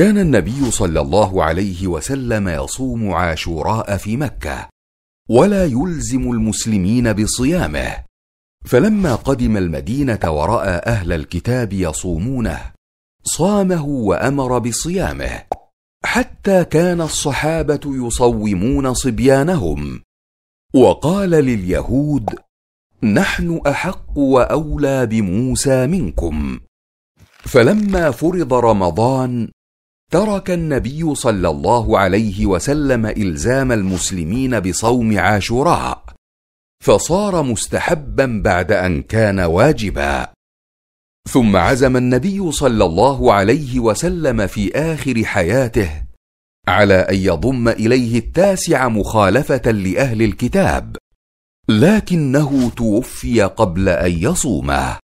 كان النبي صلى الله عليه وسلم يصوم عاشوراء في مكه ولا يلزم المسلمين بصيامه فلما قدم المدينه وراى اهل الكتاب يصومونه صامه وامر بصيامه حتى كان الصحابه يصومون صبيانهم وقال لليهود نحن احق واولى بموسى منكم فلما فرض رمضان ترك النبي صلى الله عليه وسلم الزام المسلمين بصوم عاشوراء فصار مستحبا بعد ان كان واجبا ثم عزم النبي صلى الله عليه وسلم في اخر حياته على ان يضم اليه التاسع مخالفه لاهل الكتاب لكنه توفي قبل ان يصومه